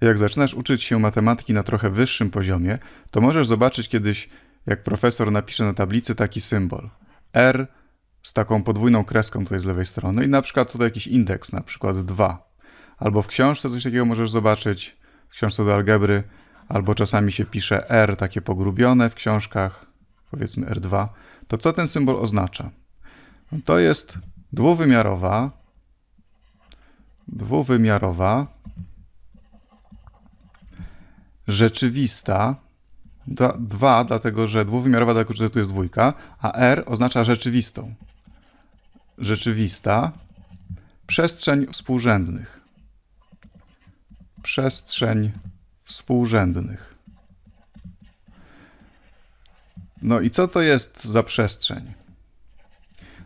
Jak zaczynasz uczyć się matematyki na trochę wyższym poziomie, to możesz zobaczyć kiedyś, jak profesor napisze na tablicy taki symbol R z taką podwójną kreską tutaj z lewej strony i na przykład tutaj jakiś indeks, na przykład 2. Albo w książce coś takiego możesz zobaczyć, w książce do algebry, albo czasami się pisze R takie pogrubione w książkach, powiedzmy R2. To co ten symbol oznacza? To jest dwuwymiarowa, dwuwymiarowa rzeczywista, 2, dlatego że dwuwymiarowa, dlatego tu jest dwójka, a R oznacza rzeczywistą. Rzeczywista, przestrzeń współrzędnych. Przestrzeń współrzędnych. No i co to jest za przestrzeń?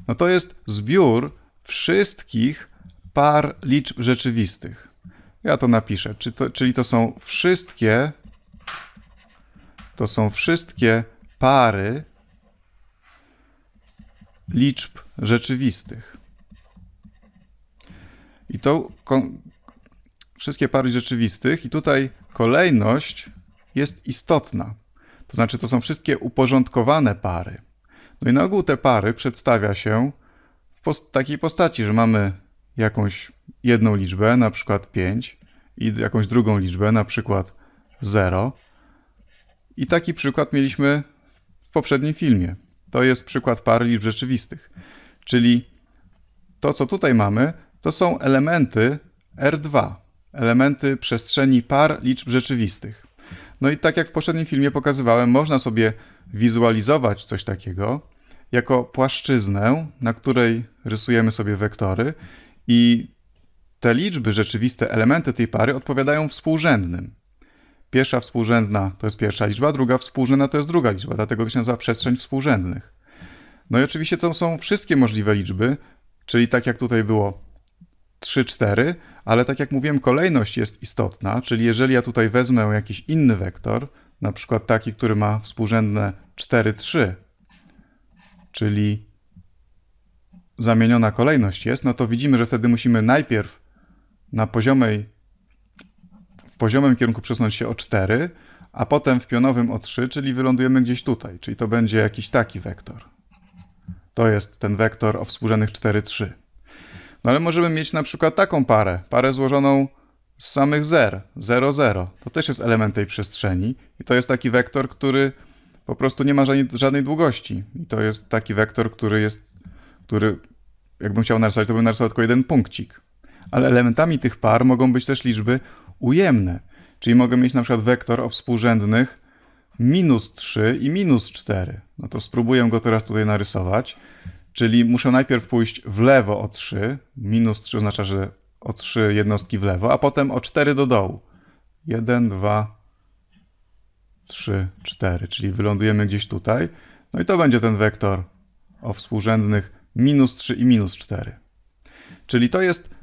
No to jest zbiór wszystkich par liczb rzeczywistych. Ja to napiszę. Czy to, czyli to są wszystkie. To są wszystkie pary liczb rzeczywistych. I to wszystkie pary rzeczywistych, i tutaj kolejność jest istotna. To znaczy, to są wszystkie uporządkowane pary. No i na ogół te pary przedstawia się w post takiej postaci, że mamy jakąś jedną liczbę, na przykład 5 i jakąś drugą liczbę, na przykład 0. I taki przykład mieliśmy w poprzednim filmie. To jest przykład par liczb rzeczywistych. Czyli to, co tutaj mamy, to są elementy R2, elementy przestrzeni par liczb rzeczywistych. No i tak jak w poprzednim filmie pokazywałem, można sobie wizualizować coś takiego jako płaszczyznę, na której rysujemy sobie wektory i te liczby, rzeczywiste elementy tej pary odpowiadają współrzędnym. Pierwsza współrzędna to jest pierwsza liczba, druga współrzędna to jest druga liczba, dlatego to się nazywa przestrzeń współrzędnych. No i oczywiście to są wszystkie możliwe liczby, czyli tak jak tutaj było 3, 4, ale tak jak mówiłem, kolejność jest istotna, czyli jeżeli ja tutaj wezmę jakiś inny wektor, na przykład taki, który ma współrzędne 4, 3, czyli zamieniona kolejność jest, no to widzimy, że wtedy musimy najpierw na poziomej, w poziomym kierunku przesunąć się o 4, a potem w pionowym o 3, czyli wylądujemy gdzieś tutaj, czyli to będzie jakiś taki wektor. To jest ten wektor o współrzędnych 4, 3. No ale możemy mieć na przykład taką parę, parę złożoną z samych zer, 0, 0. To też jest element tej przestrzeni i to jest taki wektor, który po prostu nie ma żadnej, żadnej długości. I to jest taki wektor, który jest, który jakbym chciał narysować, to bym narysował tylko jeden punkcik ale elementami tych par mogą być też liczby ujemne. Czyli mogę mieć na przykład wektor o współrzędnych minus 3 i minus 4. No to spróbuję go teraz tutaj narysować. Czyli muszę najpierw pójść w lewo o 3. Minus 3 oznacza, że o 3 jednostki w lewo, a potem o 4 do dołu. 1, 2, 3, 4. Czyli wylądujemy gdzieś tutaj. No i to będzie ten wektor o współrzędnych minus 3 i minus 4. Czyli to jest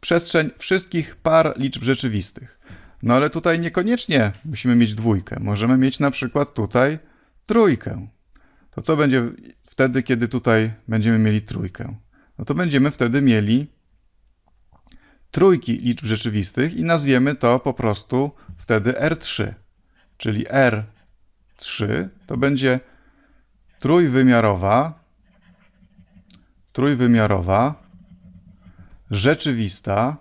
przestrzeń wszystkich par liczb rzeczywistych. No ale tutaj niekoniecznie musimy mieć dwójkę. Możemy mieć na przykład tutaj trójkę. To co będzie wtedy, kiedy tutaj będziemy mieli trójkę? No to będziemy wtedy mieli trójki liczb rzeczywistych i nazwiemy to po prostu wtedy R3. Czyli R3 to będzie trójwymiarowa, trójwymiarowa rzeczywista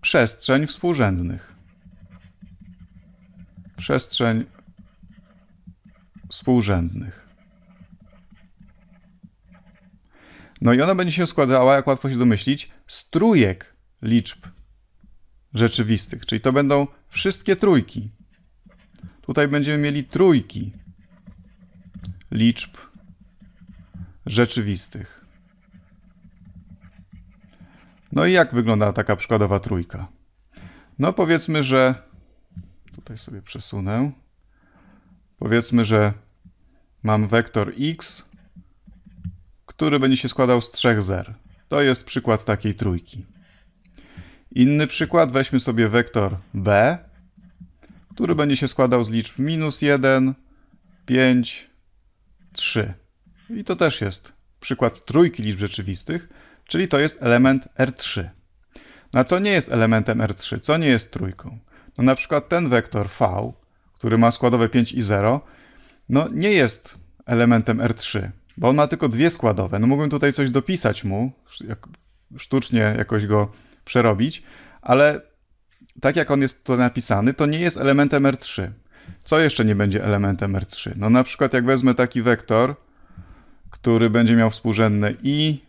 przestrzeń współrzędnych. Przestrzeń współrzędnych. No i ona będzie się składała, jak łatwo się domyślić, z trójek liczb rzeczywistych, czyli to będą wszystkie trójki. Tutaj będziemy mieli trójki liczb rzeczywistych. No i jak wygląda taka przykładowa trójka? No powiedzmy, że tutaj sobie przesunę. Powiedzmy, że mam wektor x, który będzie się składał z trzech zer. To jest przykład takiej trójki. Inny przykład, weźmy sobie wektor b, który będzie się składał z liczb minus 1, 5, 3. I to też jest przykład trójki liczb rzeczywistych, czyli to jest element R3. Na no a co nie jest elementem R3? Co nie jest trójką? No na przykład ten wektor V, który ma składowe 5 i 0, no nie jest elementem R3, bo on ma tylko dwie składowe. No mógłbym tutaj coś dopisać mu, sztucznie jakoś go przerobić, ale tak jak on jest tutaj napisany, to nie jest elementem R3. Co jeszcze nie będzie elementem R3? No na przykład jak wezmę taki wektor, który będzie miał współrzędne i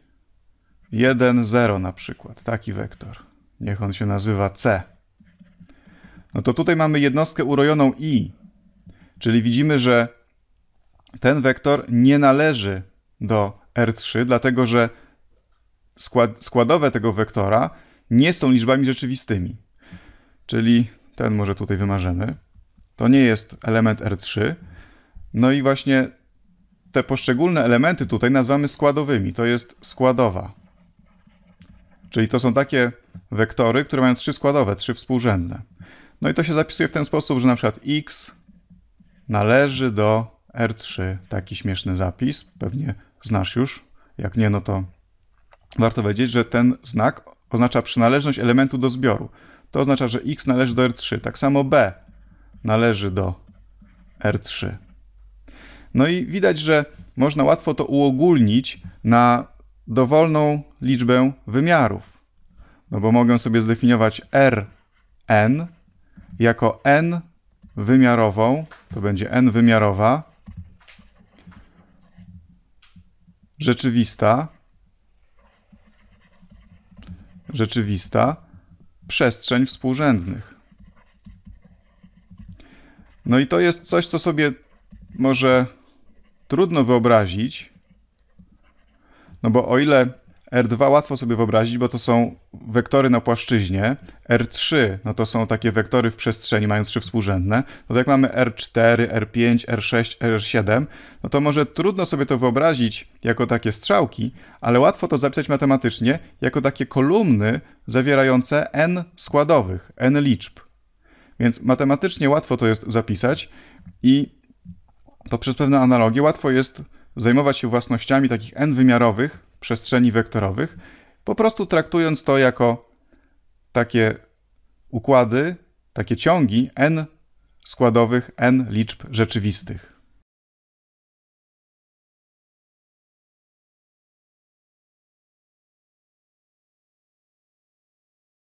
1, 0 na przykład, taki wektor. Niech on się nazywa C. No to tutaj mamy jednostkę urojoną i, czyli widzimy, że ten wektor nie należy do R3, dlatego że skład, składowe tego wektora nie są liczbami rzeczywistymi. Czyli ten może tutaj wymarzymy. To nie jest element R3. No i właśnie te poszczególne elementy tutaj nazywamy składowymi. To jest składowa. Czyli to są takie wektory, które mają trzy składowe, trzy współrzędne. No i to się zapisuje w ten sposób, że na przykład x należy do R3. Taki śmieszny zapis, pewnie znasz już. Jak nie, no to warto wiedzieć, że ten znak oznacza przynależność elementu do zbioru. To oznacza, że x należy do R3. Tak samo b należy do R3. No i widać, że można łatwo to uogólnić na dowolną liczbę wymiarów. No bo mogę sobie zdefiniować Rn jako n wymiarową, to będzie n wymiarowa, rzeczywista, rzeczywista przestrzeń współrzędnych. No i to jest coś, co sobie może trudno wyobrazić, no bo o ile R2 łatwo sobie wyobrazić, bo to są wektory na płaszczyźnie. R3 no to są takie wektory w przestrzeni, mając trzy współrzędne. No to jak mamy R4, R5, R6, R7, no to może trudno sobie to wyobrazić jako takie strzałki, ale łatwo to zapisać matematycznie jako takie kolumny zawierające n składowych, n liczb. Więc matematycznie łatwo to jest zapisać i poprzez pewne analogie łatwo jest zajmować się własnościami takich n-wymiarowych przestrzeni wektorowych, po prostu traktując to jako takie układy, takie ciągi n składowych n liczb rzeczywistych.